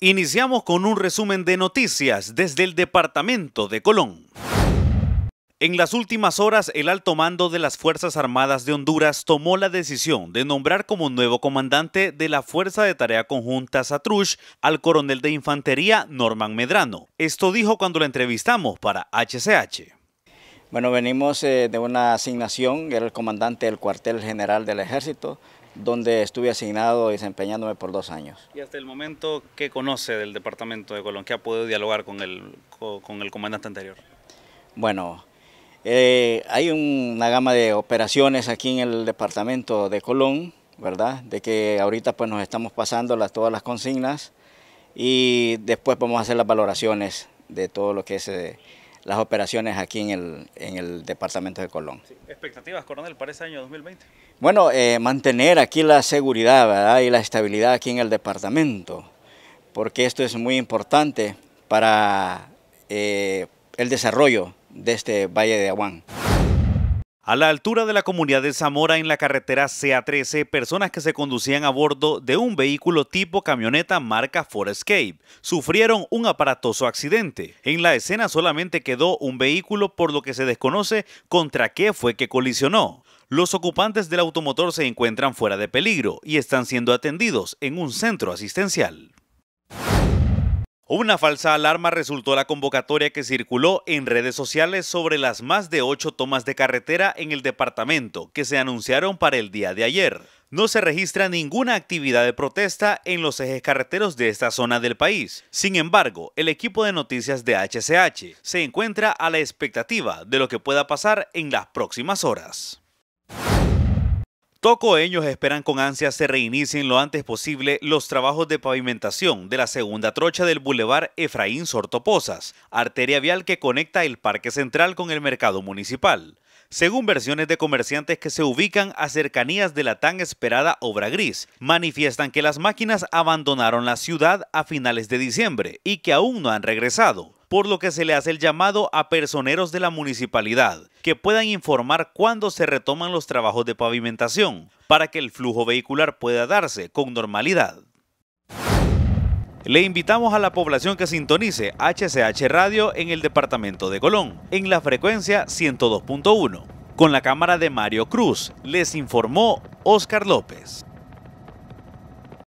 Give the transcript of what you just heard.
Iniciamos con un resumen de noticias desde el departamento de Colón. En las últimas horas, el alto mando de las Fuerzas Armadas de Honduras tomó la decisión de nombrar como nuevo comandante de la Fuerza de Tarea Conjunta Satrush al coronel de infantería Norman Medrano. Esto dijo cuando lo entrevistamos para HCH. Bueno, venimos eh, de una asignación, era el comandante del cuartel general del ejército, donde estuve asignado y desempeñándome por dos años. ¿Y hasta el momento qué conoce del departamento de Colón? ¿Qué ha podido dialogar con el, con el comandante anterior? Bueno, eh, hay una gama de operaciones aquí en el departamento de Colón, ¿verdad? De que ahorita pues nos estamos pasando todas las consignas y después vamos a hacer las valoraciones de todo lo que es las operaciones aquí en el, en el departamento de Colón. ¿Expectativas, coronel, para este año 2020? Bueno, eh, mantener aquí la seguridad y la estabilidad aquí en el departamento, porque esto es muy importante para eh, el desarrollo de este Valle de Aguán. A la altura de la comunidad de Zamora en la carretera CA13, personas que se conducían a bordo de un vehículo tipo camioneta marca Ford Escape sufrieron un aparatoso accidente. En la escena solamente quedó un vehículo por lo que se desconoce contra qué fue que colisionó. Los ocupantes del automotor se encuentran fuera de peligro y están siendo atendidos en un centro asistencial. Una falsa alarma resultó la convocatoria que circuló en redes sociales sobre las más de ocho tomas de carretera en el departamento que se anunciaron para el día de ayer. No se registra ninguna actividad de protesta en los ejes carreteros de esta zona del país. Sin embargo, el equipo de noticias de HCH se encuentra a la expectativa de lo que pueda pasar en las próximas horas. Tocoeños esperan con ansia se reinicien lo antes posible los trabajos de pavimentación de la segunda trocha del Boulevard Efraín Sortoposas, arteria vial que conecta el Parque Central con el mercado municipal. Según versiones de comerciantes que se ubican a cercanías de la tan esperada obra gris, manifiestan que las máquinas abandonaron la ciudad a finales de diciembre y que aún no han regresado por lo que se le hace el llamado a personeros de la municipalidad que puedan informar cuándo se retoman los trabajos de pavimentación para que el flujo vehicular pueda darse con normalidad. Le invitamos a la población que sintonice HCH Radio en el departamento de Colón, en la frecuencia 102.1. Con la cámara de Mario Cruz, les informó Oscar López.